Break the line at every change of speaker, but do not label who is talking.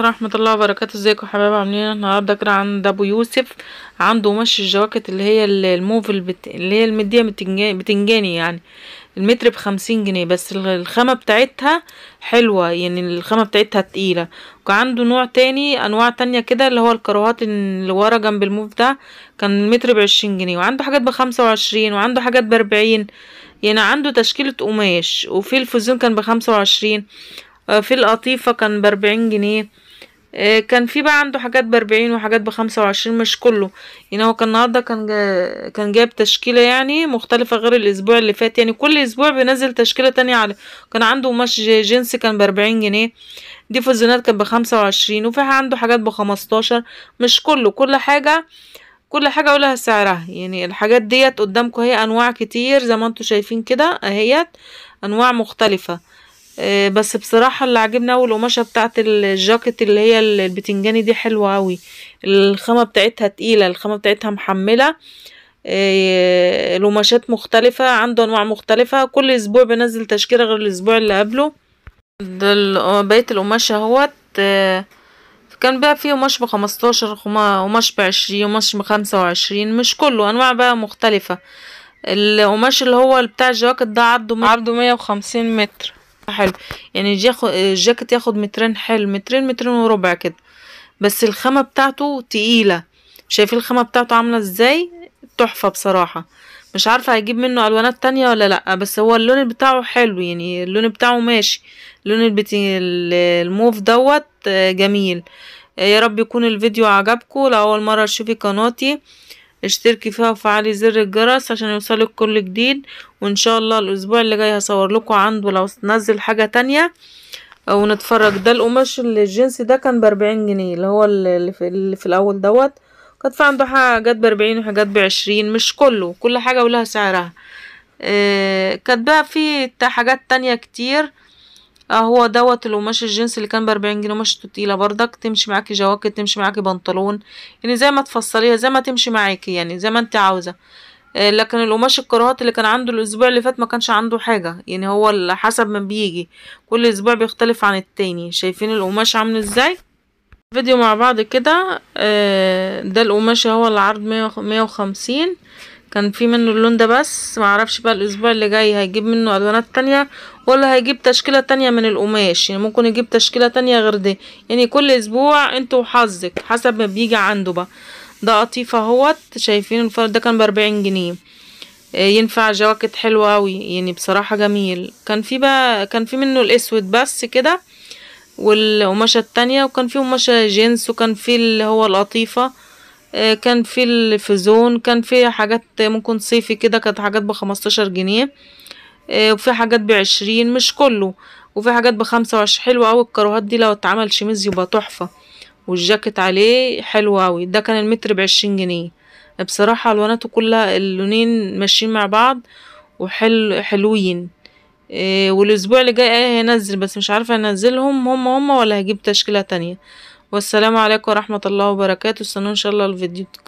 عليكم ورحمة الله وبركاته ازيكم يا حبايبي عاملين ايه النهارده كده عند ابو يوسف عنده مش الجواكت اللي هي الموف البت... اللي هي المدية بتنجاني يعني المتر بخمسين جنيه بس الخامة بتاعتها حلوة يعني الخامة بتاعتها تقيلة وكان عنده نوع تاني انواع تانية كده اللي هو الكروهات اللي ورا جنب الموف ده كان المتر بعشرين جنيه وعنده حاجات بخمسة وعشرين وعنده حاجات باربعين يعني عنده تشكيلة قماش وفي الفوزيون كان بخمسة وعشرين آه، في القطيفة كان بأربعين جنيه آه، كان في بقى عنده حاجات باربعين وحاجات بخمسة وعشرين مش كله يعني هو كان النهاردة كان جا كان جاب تشكيلة يعني مختلفة غير الأسبوع اللي فات يعني كل أسبوع بينزل تشكيلة تانية على كان عنده قماش جنس كان بأربعين جنيه دي فوزينات كانت بخمسة وعشرين وفي عنده حاجات بخمستاشر مش كله كل حاجة كل حاجة ولها سعرها يعني الحاجات ديت قدامكم هي أنواع كتير زي ما انتوا شايفين كده اهيت أنواع مختلفة آه، بس بصراحة اللي عجبني أوي القماشة بتاعة الجاكيت اللي هي البتنجاني دي حلوة أوي الخامة بتاعتها تقيلة الخامة بتاعتها محملة آه، القماشات مختلفة عنده أنواع مختلفة كل أسبوع بنزل تشكيلة غير الأسبوع اللي قبله ده آه، بقية القماشة اهوت كان بقى فيه قماش بخمستاشر قماش بعشرين قماش بخمسة وعشرين مش كله أنواع بقى مختلفة القماش اللي هو بتاع الجواكت ده عرضه عرضه مية وخمسين متر حلو يعني ياخد الجاكيت ياخد مترين حلو مترين مترين وربع كده بس الخامة بتاعته تقيلة شايفين الخامة بتاعته عاملة ازاي تحفة بصراحة مش عارفة هيجيب منه الوانات تانية ولا لا بس هو اللون بتاعه حلو يعني اللون بتاعه ماشي اللون البتي الموف دوت آه، جميل آه، يا رب يكون الفيديو عجبكم لو اول مرة تشوفي قناتي اشتركي فيها وفعلي زر الجرس عشان يوصلك كل جديد وان شاء الله الاسبوع اللي جاي هصور لكم عنده لو نزل حاجة تانية ونتفرج ده القماش الجنسي ده كان باربعين جنيه اللي هو اللي في, اللي في الاول دوت كانت في عنده حاجات باربعين وحاجات بعشرين مش كله كل حاجة ولها سعرها اه بقى في حاجات تانية كتير اه هو دوت القماش الجينز اللي كان بأربعين جنيه قماشته تقيله بردك تمشي معاكي جواكت تمشي معاكي بنطلون يعني زي ما تفصليها زي ما تمشي معاكي يعني زي ما انت عاوزه آه، لكن القماش الكراهات اللي كان عنده الاسبوع اللي فات ما كانش عنده حاجه يعني هو حسب ما بيجي كل اسبوع بيختلف عن التاني شايفين القماش عامل ازاي فيديو مع بعض كده آه، ده القماش هو العرض مية وخمسين كان في منه اللون ده بس معرفش بقى الاسبوع اللي جاي هيجيب منه الوانات تانية ولا هيجيب تشكيلة تانية من القماش يعني ممكن يجيب تشكيلة تانية غير ده يعني كل اسبوع انت وحظك حسب ما بيجي عنده بقى ده قطيف اهوت شايفين الفرد ده كان باربعين جنيه آه، ينفع جواكت حلوة اوي يعني بصراحة جميل كان في بقى كان في منه الاسود بس كده والقماشة التانية وكان في قماشة جينز وكان في اللي هو القطيفة آه، كان في الفزون كان في حاجات ممكن صيفي كده كانت حاجات بخمستاشر جنيه آه، وفي حاجات بعشرين مش كله وفي حاجات بخمسة وعشرين حلوة اوي الكروهات دي لو اتعمل شميز يبقى تحفة والجاكيت عليه حلو اوي ده كان المتر بعشرين جنيه بصراحة الواناته كلها اللونين ماشيين مع بعض وحلو حلوين آه، والاسبوع اللي جاي هنزل بس مش عارفة انزلهم هما هما ولا هجيب تشكيلة تانية والسلام عليكم ورحمة الله وبركاته استنوا ان شاء الله الفيديو